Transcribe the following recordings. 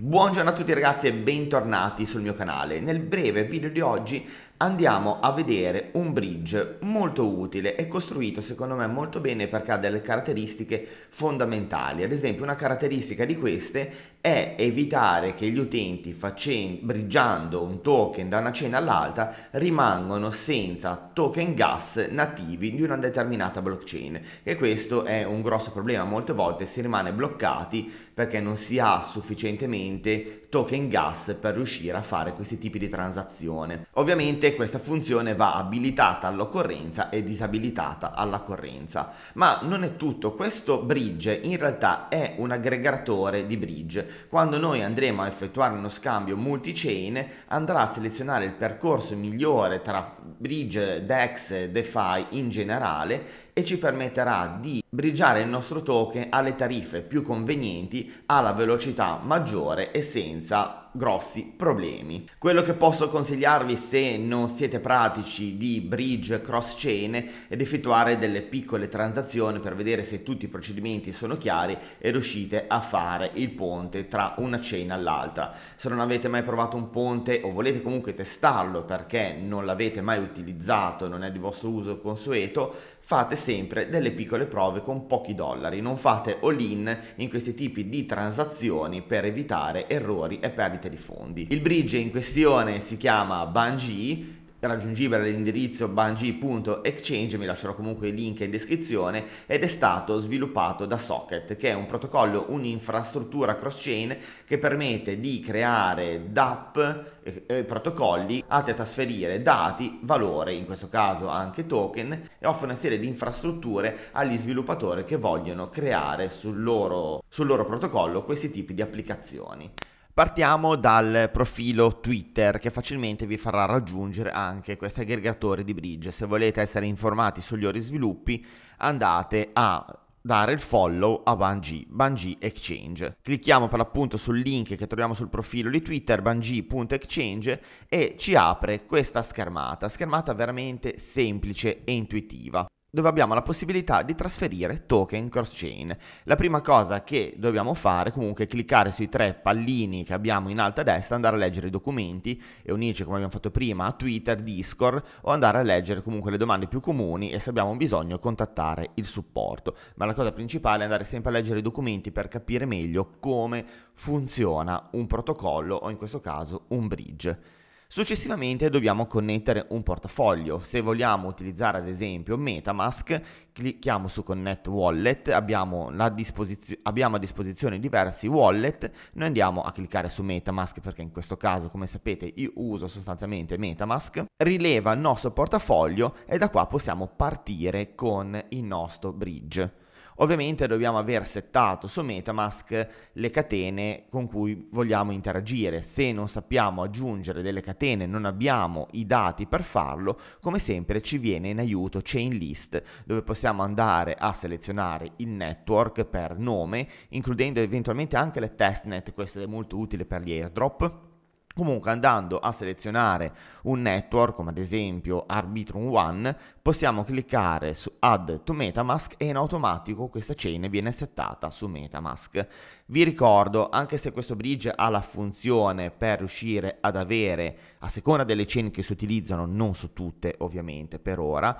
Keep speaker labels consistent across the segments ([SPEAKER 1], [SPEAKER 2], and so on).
[SPEAKER 1] Buongiorno a tutti ragazzi e bentornati sul mio canale. Nel breve video di oggi andiamo a vedere un bridge molto utile e costruito secondo me molto bene perché ha delle caratteristiche fondamentali. Ad esempio una caratteristica di queste è evitare che gli utenti facendo, bridgeando un token da una cena all'altra rimangano senza token gas nativi di una determinata blockchain e questo è un grosso problema, molte volte si rimane bloccati perché non si ha sufficientemente token gas per riuscire a fare questi tipi di transazione. Ovviamente questa funzione va abilitata all'occorrenza e disabilitata alla correnza. Ma non è tutto, questo bridge in realtà è un aggregatore di bridge. Quando noi andremo a effettuare uno scambio multi-chain andrà a selezionare il percorso migliore tra bridge, DEX, DeFi in generale e ci permetterà di brigiare il nostro token alle tariffe più convenienti alla velocità maggiore e senza grossi problemi. Quello che posso consigliarvi se non siete pratici di bridge cross chain ed effettuare delle piccole transazioni per vedere se tutti i procedimenti sono chiari e riuscite a fare il ponte tra una chain all'altra. Se non avete mai provato un ponte o volete comunque testarlo perché non l'avete mai utilizzato, non è di vostro uso consueto, fate sempre delle piccole prove con pochi dollari, non fate all-in in questi tipi di transazioni per evitare errori e perdite di fondi. Il bridge in questione si chiama Bungie raggiungibile all'indirizzo bungee.exchange, mi lascerò comunque il link in descrizione, ed è stato sviluppato da Socket, che è un protocollo, un'infrastruttura cross-chain che permette di creare DAP, eh, eh, protocolli atti a trasferire dati, valore, in questo caso anche token, e offre una serie di infrastrutture agli sviluppatori che vogliono creare sul loro, sul loro protocollo questi tipi di applicazioni. Partiamo dal profilo Twitter che facilmente vi farà raggiungere anche questo aggregatore di bridge. Se volete essere informati sugli ori sviluppi andate a dare il follow a Bungie, Bungie Exchange. Clicchiamo per l'appunto sul link che troviamo sul profilo di Twitter, bungie.exchange, e ci apre questa schermata, schermata veramente semplice e intuitiva dove abbiamo la possibilità di trasferire token cross-chain. La prima cosa che dobbiamo fare comunque è cliccare sui tre pallini che abbiamo in alto a destra, andare a leggere i documenti e unirci come abbiamo fatto prima a Twitter, Discord o andare a leggere comunque le domande più comuni e se abbiamo bisogno contattare il supporto. Ma la cosa principale è andare sempre a leggere i documenti per capire meglio come funziona un protocollo o in questo caso un bridge. Successivamente dobbiamo connettere un portafoglio. Se vogliamo utilizzare ad esempio Metamask, clicchiamo su Connect Wallet, abbiamo, disposizio abbiamo a disposizione diversi wallet, noi andiamo a cliccare su Metamask perché in questo caso come sapete io uso sostanzialmente Metamask, rileva il nostro portafoglio e da qua possiamo partire con il nostro bridge. Ovviamente dobbiamo aver settato su Metamask le catene con cui vogliamo interagire. Se non sappiamo aggiungere delle catene, non abbiamo i dati per farlo, come sempre ci viene in aiuto Chainlist, dove possiamo andare a selezionare il network per nome, includendo eventualmente anche le testnet, questo è molto utile per gli airdrop Comunque andando a selezionare un network, come ad esempio Arbitrum One, possiamo cliccare su Add to Metamask e in automatico questa chain viene settata su Metamask. Vi ricordo, anche se questo bridge ha la funzione per riuscire ad avere, a seconda delle chain che si utilizzano, non su tutte ovviamente per ora,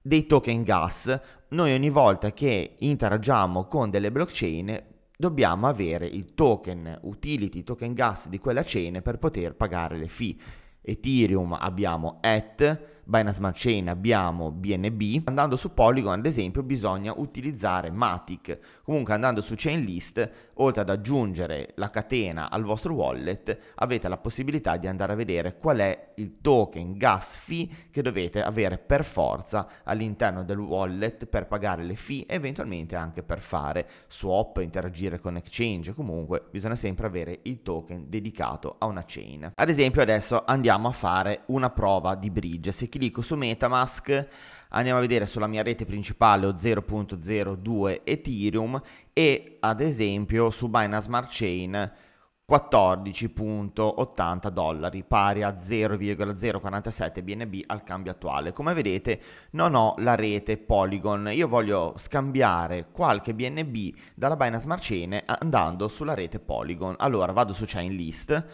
[SPEAKER 1] dei token gas, noi ogni volta che interagiamo con delle blockchain dobbiamo avere il token utility, token gas di quella chain per poter pagare le fee. Ethereum abbiamo ETH, Binance Smart Chain abbiamo BNB, andando su Polygon ad esempio bisogna utilizzare Matic, comunque andando su Chainlist, oltre ad aggiungere la catena al vostro wallet, avete la possibilità di andare a vedere qual è il token gas fee che dovete avere per forza all'interno del wallet per pagare le fee e eventualmente anche per fare swap, interagire con exchange, comunque bisogna sempre avere il token dedicato a una chain. Ad esempio adesso andiamo a fare una prova di bridge, se ti su Metamask andiamo a vedere sulla mia rete principale ho 0.02 Ethereum e ad esempio su Binance Smart Chain 14.80 dollari pari a 0,047 BNB al cambio attuale. Come vedete non ho la rete Polygon, io voglio scambiare qualche BNB dalla Binance Smart Chain andando sulla rete Polygon. Allora vado su Chainlist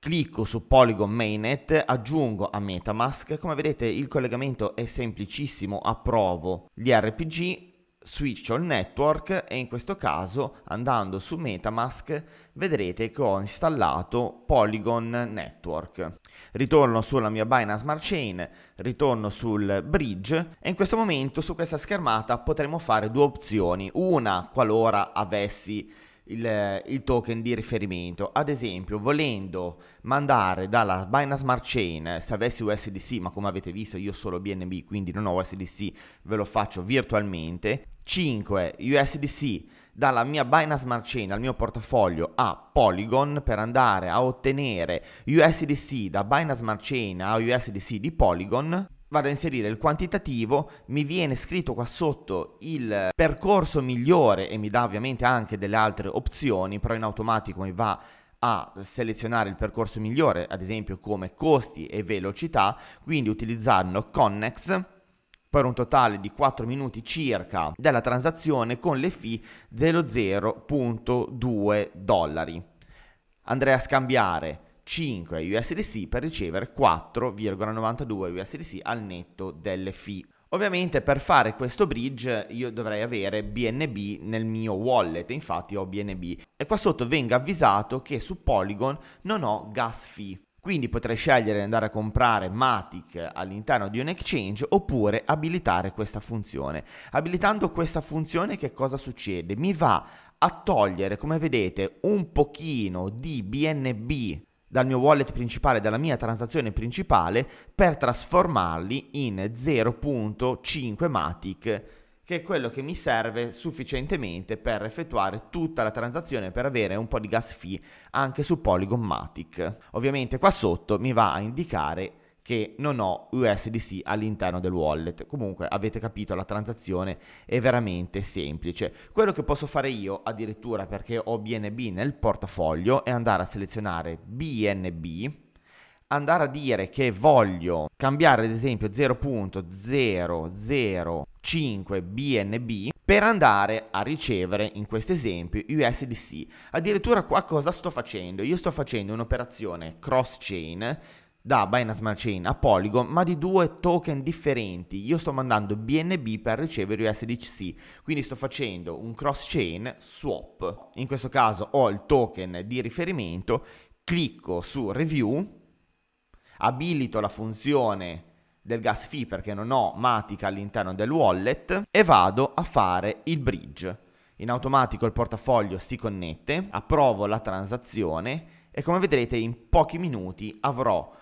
[SPEAKER 1] Clicco su Polygon Mainnet, aggiungo a Metamask, come vedete il collegamento è semplicissimo, approvo gli RPG, switch all network e in questo caso andando su Metamask vedrete che ho installato Polygon Network. Ritorno sulla mia Binance Smart Chain, ritorno sul bridge e in questo momento su questa schermata potremo fare due opzioni, una qualora avessi il, il, token di riferimento. Ad esempio, volendo mandare dalla Binance Smart Chain, se avessi USDC, ma come avete visto io solo BNB, quindi non ho USDC, ve lo faccio virtualmente, 5 USDC dalla mia Binance Smart Chain al mio portafoglio a Polygon per andare a ottenere USDC da Binance Smart Chain a USDC di Polygon vado a inserire il quantitativo, mi viene scritto qua sotto il percorso migliore e mi dà ovviamente anche delle altre opzioni, però in automatico mi va a selezionare il percorso migliore, ad esempio come costi e velocità, quindi utilizzando Connex per un totale di 4 minuti circa della transazione con le fee 00.2 dollari. Andrei a scambiare 5 USDC per ricevere 4,92 USDC al netto delle fee. Ovviamente per fare questo bridge io dovrei avere BNB nel mio wallet, infatti ho BNB. E qua sotto venga avvisato che su Polygon non ho gas fee. Quindi potrei scegliere di andare a comprare Matic all'interno di un exchange oppure abilitare questa funzione. Abilitando questa funzione che cosa succede? Mi va a togliere, come vedete, un pochino di BNB dal mio wallet principale, dalla mia transazione principale, per trasformarli in 0.5 Matic, che è quello che mi serve sufficientemente per effettuare tutta la transazione per avere un po' di gas fee anche su Polygon Matic. Ovviamente qua sotto mi va a indicare che non ho USDC all'interno del wallet. Comunque avete capito, la transazione è veramente semplice. Quello che posso fare io addirittura perché ho BNB nel portafoglio è andare a selezionare BNB, andare a dire che voglio cambiare ad esempio 0.005 BNB per andare a ricevere in questo esempio USDC. Addirittura qua cosa sto facendo? Io sto facendo un'operazione cross chain da Binance Smart Chain a Polygon, ma di due token differenti. Io sto mandando BNB per ricevere USDC, quindi sto facendo un cross-chain swap. In questo caso ho il token di riferimento, clicco su Review, abilito la funzione del gas fee perché non ho Matica all'interno del wallet e vado a fare il bridge. In automatico il portafoglio si connette, approvo la transazione e come vedrete in pochi minuti avrò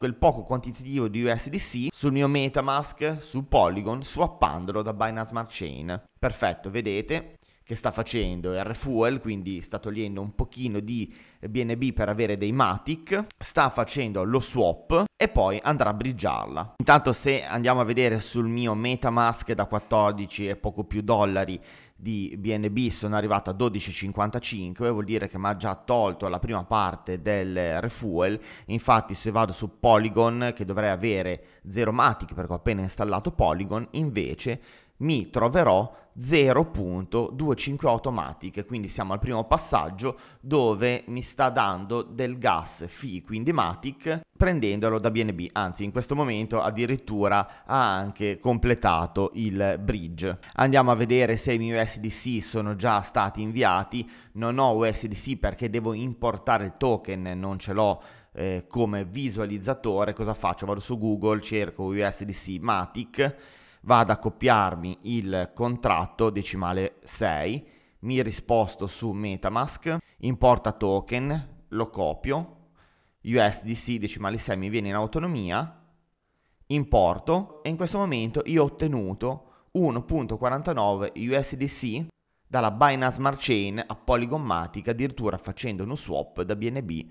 [SPEAKER 1] quel poco quantitativo di USDC sul mio Metamask, su Polygon, swappandolo da Binance Smart Chain. Perfetto, vedete che sta facendo R-Fuel, quindi sta togliendo un pochino di BNB per avere dei Matic, sta facendo lo swap e poi andrà a briggiarla. Intanto se andiamo a vedere sul mio Metamask da 14 e poco più dollari di BNB sono arrivato a 12,55 vuol dire che mi ha già tolto la prima parte del refuel infatti se vado su Polygon che dovrei avere Matic perché ho appena installato Polygon invece mi troverò 0.25 automatic, quindi siamo al primo passaggio dove mi sta dando del gas FI, quindi Matic, prendendolo da BNB, anzi in questo momento addirittura ha anche completato il bridge. Andiamo a vedere se i miei USDC sono già stati inviati, non ho USDC perché devo importare il token, non ce l'ho eh, come visualizzatore, cosa faccio? Vado su Google, cerco USDC Matic, vado a copiarmi il contratto decimale 6, mi risposto su Metamask, importa token, lo copio, USDC decimale 6 mi viene in autonomia, importo e in questo momento io ho ottenuto 1.49 USDC dalla Binance Smart Chain a Polygon Matic, addirittura facendo uno swap da BNB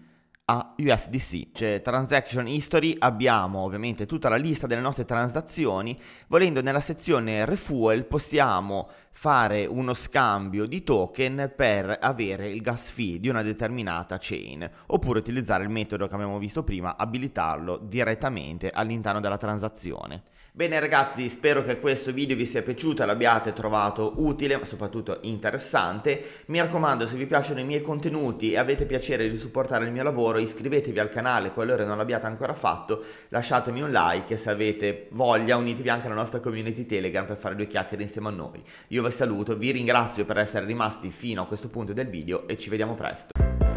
[SPEAKER 1] a USDC. C'è cioè Transaction History, abbiamo ovviamente tutta la lista delle nostre transazioni, volendo nella sezione Refuel possiamo fare uno scambio di token per avere il gas fee di una determinata chain, oppure utilizzare il metodo che abbiamo visto prima, abilitarlo direttamente all'interno della transazione. Bene ragazzi, spero che questo video vi sia piaciuto, l'abbiate trovato utile, ma soprattutto interessante. Mi raccomando, se vi piacciono i miei contenuti e avete piacere di supportare il mio lavoro, iscrivetevi al canale qualora non l'abbiate ancora fatto, lasciatemi un like e se avete voglia unitevi anche alla nostra community Telegram per fare due chiacchiere insieme a noi. Io saluto, vi ringrazio per essere rimasti fino a questo punto del video e ci vediamo presto.